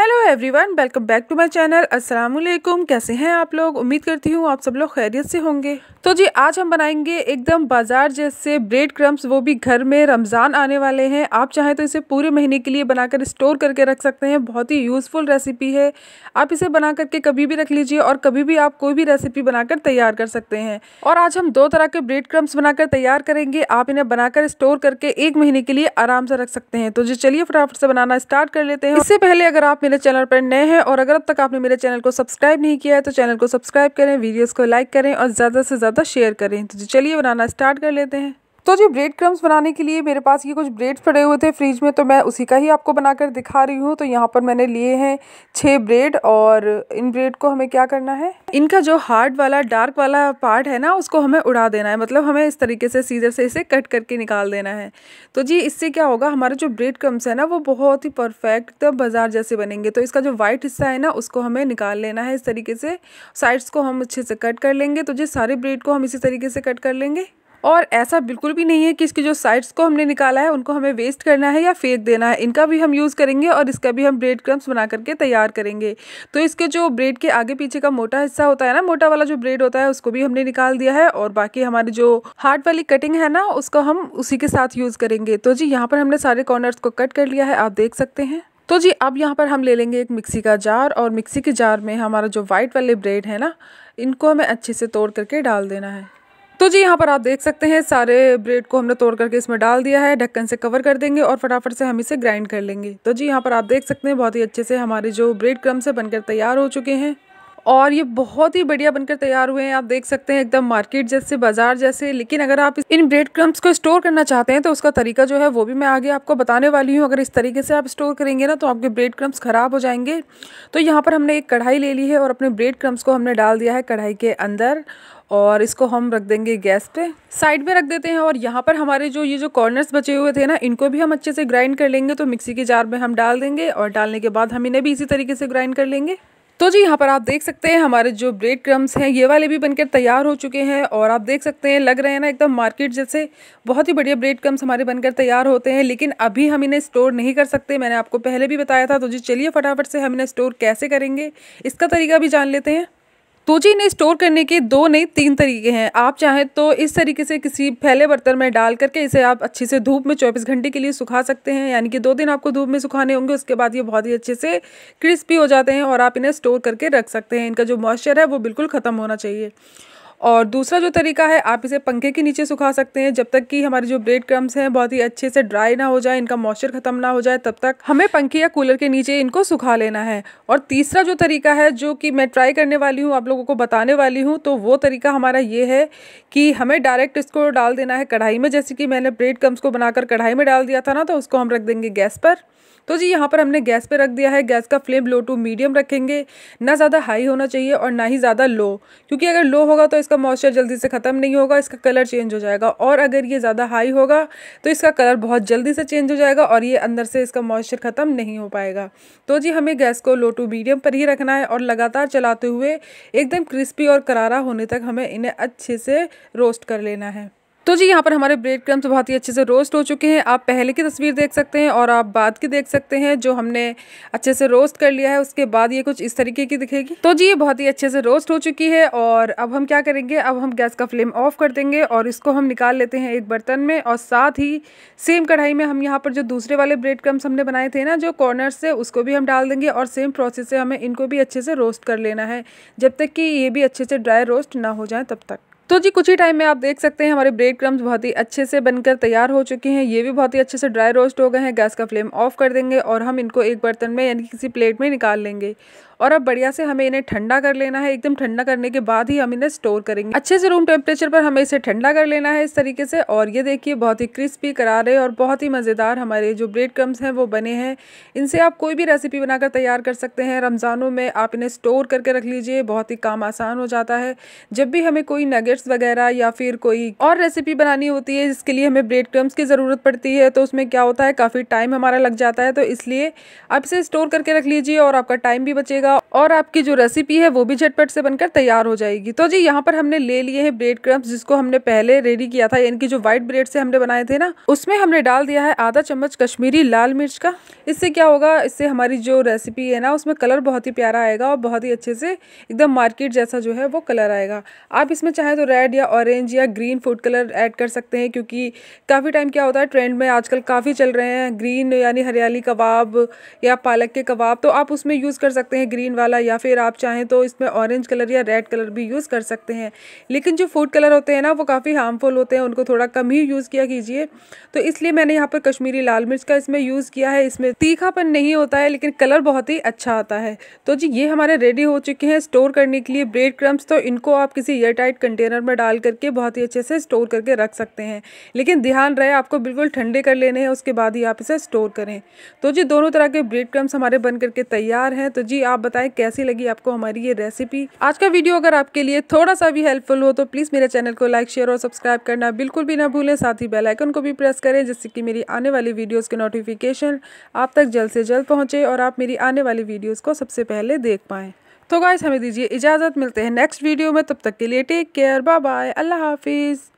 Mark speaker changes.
Speaker 1: hello everyone welcome back to my channel अस्सलाम वालेकुम कैसे हैं आप लोग उम्मीद करती हूँ आप सब लोग खैरियत से होंगे तो जी आज हम बनाएंगे एकदम बाजार जैसे ब्रेड क्रम्स वो भी घर में रमज़ान आने वाले हैं आप चाहें तो इसे पूरे महीने के लिए बनाकर स्टोर करके रख सकते हैं बहुत ही यूज़फुल रेसिपी है आप इसे बना करके कभी भी रख लीजिए और कभी भी आप कोई भी रेसिपी बनाकर तैयार कर सकते हैं और आज हम दो तरह के ब्रेड क्रम्स बनाकर तैयार करेंगे आप इन्हें बनाकर स्टोर करके एक महीने के लिए आराम से रख सकते हैं तो जी चलिए फटाफट से बनाना स्टार्ट कर लेते हैं इससे पहले अगर आप मेरे चैनल पर नए हैं और अगर अब तक आपने मेरे चैनल को सब्सक्राइब नहीं किया है तो चैनल को सब्सक्राइब करें वीडियोस को लाइक करें और ज़्यादा से ज़्यादा शेयर करें तो चलिए बनाना स्टार्ट कर लेते हैं तो जी ब्रेड क्रम्स बनाने के लिए मेरे पास ये कुछ ब्रेड्स पड़े हुए थे फ्रिज में तो मैं उसी का ही आपको बनाकर दिखा रही हूँ तो यहाँ पर मैंने लिए हैं छः ब्रेड और इन ब्रेड को हमें क्या करना है इनका जो हार्ड वाला डार्क वाला पार्ट है ना उसको हमें उड़ा देना है मतलब हमें इस तरीके से सीजर से इसे कट करके निकाल देना है तो जी इससे क्या होगा हमारे जो ब्रेड क्रम्स है ना वो बहुत ही परफेक्ट बाजार जैसे बनेंगे तो इसका जो वाइट हिस्सा है ना उसको हमें निकाल लेना है इस तरीके से साइड्स को हम अच्छे से कट कर लेंगे तो जी सारे ब्रेड को हम इसी तरीके से कट कर लेंगे और ऐसा बिल्कुल भी नहीं है कि इसके जो साइड्स को हमने निकाला है उनको हमें वेस्ट करना है या फेंक देना है इनका भी हम यूज़ करेंगे और इसका भी हम ब्रेड क्रम्स बना करके तैयार करेंगे तो इसके जो ब्रेड के आगे पीछे का मोटा हिस्सा होता है ना मोटा वाला जो ब्रेड होता है उसको भी हमने निकाल दिया है और बाकी हमारी जो हार्ट वाली कटिंग है ना उसको हम उसी के साथ यूज़ करेंगे तो जी यहाँ पर हमने सारे कॉर्नर्स को कट कर लिया है आप देख सकते हैं तो जी अब यहाँ पर हम ले लेंगे एक मिक्सी का जार और मिक्सी के जार में हमारा जो वाइट वाले ब्रेड है ना इनको हमें अच्छे से तोड़ करके डाल देना है तो जी यहाँ पर आप देख सकते हैं सारे ब्रेड को हमने तोड़ करके इसमें डाल दिया है ढक्कन से कवर कर देंगे और फटाफट से हम इसे ग्राइंड कर लेंगे तो जी यहाँ पर आप देख सकते हैं बहुत ही अच्छे से हमारे जो ब्रेड क्रम से बनकर तैयार हो चुके हैं और ये बहुत ही बढ़िया बनकर तैयार हुए हैं आप देख सकते हैं एकदम मार्केट जैसे बाजार जैसे लेकिन अगर आप इन ब्रेड क्रम्स को स्टोर करना चाहते हैं तो उसका तरीका जो है वो भी मैं आगे आपको बताने वाली हूँ अगर इस तरीके से आप स्टोर करेंगे ना तो आपके ब्रेड क्रम्स ख़राब हो जाएंगे तो यहाँ पर हमने एक कढ़ाई ले ली है और अपने ब्रेड क्रम्स को हमने डाल दिया है कढ़ाई के अंदर और इसको हम रख देंगे गैस पे साइड में रख देते हैं और यहाँ पर हमारे जो ये जो कॉर्नर्स बचे हुए थे ना इनको भी हम अच्छे से ग्राइंड कर लेंगे तो मिक्सी के जार में हम डाल देंगे और डालने के बाद हम इन्हें भी इसी तरीके से ग्राइंड कर लेंगे तो जी यहाँ पर आप देख सकते हैं हमारे जो ब्रेड क्रम्स हैं ये वाले भी बनकर तैयार हो चुके हैं और आप देख सकते हैं लग रहे हैं ना एकदम मार्केट जैसे बहुत ही बढ़िया ब्रेड क्रम्स हमारे बनकर तैयार होते हैं लेकिन अभी हम इन्हें स्टोर नहीं कर सकते मैंने आपको पहले भी बताया था तो जी चलिए फटाफट से हम इन्हें स्टोर कैसे करेंगे इसका तरीका भी जान लेते हैं तो जी इन्हें स्टोर करने के दो नहीं तीन तरीके हैं आप चाहें तो इस तरीके से किसी फैले बर्तन में डाल करके इसे आप अच्छे से धूप में चौबीस घंटे के लिए सुखा सकते हैं यानी कि दो दिन आपको धूप में सुखाने होंगे उसके बाद ये बहुत ही अच्छे से क्रिस्पी हो जाते हैं और आप इन्हें स्टोर करके रख सकते हैं इनका जो मॉइस्चर है वो बिल्कुल ख़त्म होना चाहिए और दूसरा जो तरीका है आप इसे पंखे के नीचे सुखा सकते हैं जब तक कि हमारे जो ब्रेड क्रम्स हैं बहुत ही अच्छे से ड्राई ना हो जाए इनका मॉइस्चर खत्म ना हो जाए तब तक हमें पंखे या कूलर के नीचे इनको सुखा लेना है और तीसरा जो तरीका है जो कि मैं ट्राई करने वाली हूँ आप लोगों को बताने वाली हूँ तो वो तरीका हमारा ये है कि हमें डायरेक्ट इसको डाल देना है कढ़ाई में जैसे कि मैंने ब्रेड क्रम्स को बनाकर कढ़ाई में डाल दिया था ना तो उसको हम रख देंगे गैस पर तो जी यहाँ पर हमने गैस पे रख दिया है गैस का फ्लेम लो टू मीडियम रखेंगे ना ज़्यादा हाई होना चाहिए और ना ही ज़्यादा लो क्योंकि अगर लो होगा तो इसका मॉइस्चर जल्दी से ख़त्म नहीं होगा इसका कलर चेंज हो जाएगा और अगर ये ज़्यादा हाई होगा तो इसका कलर बहुत जल्दी से चेंज हो जाएगा और ये अंदर से इसका मॉइस्चर ख़त्म नहीं हो पाएगा तो जी हमें गैस को लो टू मीडियम पर ही रखना है और लगातार चलाते हुए एकदम क्रिस्पी और करारा होने तक हमें इन्हें अच्छे से रोस्ट कर लेना है तो जी यहाँ पर हमारे ब्रेड क्रम्स बहुत ही अच्छे से रोस्ट हो चुके हैं आप पहले की तस्वीर देख सकते हैं और आप बाद की देख सकते हैं जो हमने अच्छे से रोस्ट कर लिया है उसके बाद ये कुछ इस तरीके की दिखेगी तो जी ये बहुत ही अच्छे से रोस्ट हो चुकी है और अब हम क्या करेंगे अब हम गैस का फ्लेम ऑफ कर देंगे और इसको हम निकाल लेते हैं एक बर्तन में और साथ ही सेम कढ़ाई में हम यहाँ पर जो दूसरे वाले ब्रेड क्रम्स हमने बनाए थे ना जो कॉर्नर से उसको भी हम डाल देंगे और सेम प्रोसेस से हमें इनको भी अच्छे से रोस्ट कर लेना है जब तक कि ये भी अच्छे से ड्राई रोस्ट ना हो जाए तब तक तो जी कुछ ही टाइम में आप देख सकते हैं हमारे ब्रेड क्रम्स बहुत ही अच्छे से बनकर तैयार हो चुके हैं ये भी बहुत ही अच्छे से ड्राई रोस्ट हो गए हैं गैस का फ्लेम ऑफ कर देंगे और हम इनको एक बर्तन में यानी किसी प्लेट में निकाल लेंगे और अब बढ़िया से हमें इन्हें ठंडा कर लेना है एकदम ठंडा करने के बाद ही हम इन्हें स्टोर करेंगे अच्छे से रूम टेम्परेचर पर हमें इसे ठंडा कर लेना है इस तरीके से और ये देखिए बहुत ही क्रिस्पी करारे और बहुत ही मज़ेदार हमारे जो ब्रेड क्रम्स हैं वो बने हैं इनसे आप कोई भी रेसिपी बनाकर तैयार कर सकते हैं रमज़ानों में आप इन्हें स्टोर करके रख लीजिए बहुत ही काम आसान हो जाता है जब भी हमें कोई नगेट्स वगैरह या फिर कोई और रेसिपी बनानी होती है जिसके लिए हमें ब्रेड क्रम्स की ज़रूरत पड़ती है तो उसमें क्या होता है काफ़ी टाइम हमारा लग जाता है तो इसलिए आप इसे स्टोर करके रख लीजिए और आपका टाइम भी बचेगा जाएगा और आपकी जो रेसिपी है वो भी झटपट से बनकर तैयार हो जाएगी तो जी यहाँ पर हमने ले लिए हैं ब्रेड क्रम्स जिसको हमने पहले रेडी किया था इनकी जो व्हाइट ब्रेड से हमने बनाए थे ना उसमें हमने डाल दिया है आधा चम्मच कश्मीरी लाल मिर्च का इससे क्या होगा इससे हमारी जो रेसिपी है ना उसमें कलर बहुत ही प्यारा आएगा और बहुत ही अच्छे से एकदम मार्केट जैसा जो है वो कलर आएगा आप इसमें चाहे तो रेड या ऑरेंज या ग्रीन फूड कलर ऐड कर सकते हैं क्योंकि काफ़ी टाइम क्या होता है ट्रेंड में आजकल काफ़ी चल रहे हैं ग्रीन यानी हरियाली कबाब या पालक के कबाब तो आप उसमें यूज़ कर सकते हैं ग्रीन वाला या फिर आप चाहें तो इसमें ऑरेंज कलर या रेड कलर भी यूज़ कर सकते हैं लेकिन जो फूड कलर होते हैं ना वो काफ़ी हार्मफुल होते हैं उनको थोड़ा कम ही यूज़ किया कीजिए तो इसलिए मैंने यहाँ पर कश्मीरी लाल मिर्च का इसमें यूज़ किया है इसमें तीखापन नहीं होता है लेकिन कलर बहुत ही अच्छा आता है तो जी ये हमारे रेडी हो चुके हैं स्टोर करने के लिए ब्रेड क्रम्स तो इनको आप किसी एयरटाइट कंटेनर में डाल करके बहुत ही अच्छे से स्टोर करके रख सकते हैं लेकिन ध्यान रहे आपको बिल्कुल ठंडे कर लेने हैं उसके बाद ही आप इसे स्टोर करें तो जी दोनों तरह के ब्रेड क्रम्स हमारे बन करके तैयार हैं तो जी आप बताएं कैसी लगी आपको हमारी ये रेसिपी आज का वीडियो अगर आपके लिए थोड़ा सा भी हेल्पफुल हो तो प्लीज़ मेरे चैनल को लाइक शेयर और सब्सक्राइब करना बिल्कुल भी ना भूलें साथ ही बेलाइकन को भी प्रेस करें जिससे कि मेरी आने वाली वीडियोज़ के नोटिफिकेशन आप तक जल्द से जल्द पहुँचे और आप मेरी आने वाली वीडियोज़ को सबसे पहले देख पाएँ तो गाइस हमें दीजिए इजाज़त मिलते हैं नेक्स्ट वीडियो में तब तक के लिए टेक केयर बाय बाय अल्लाह हाफिज़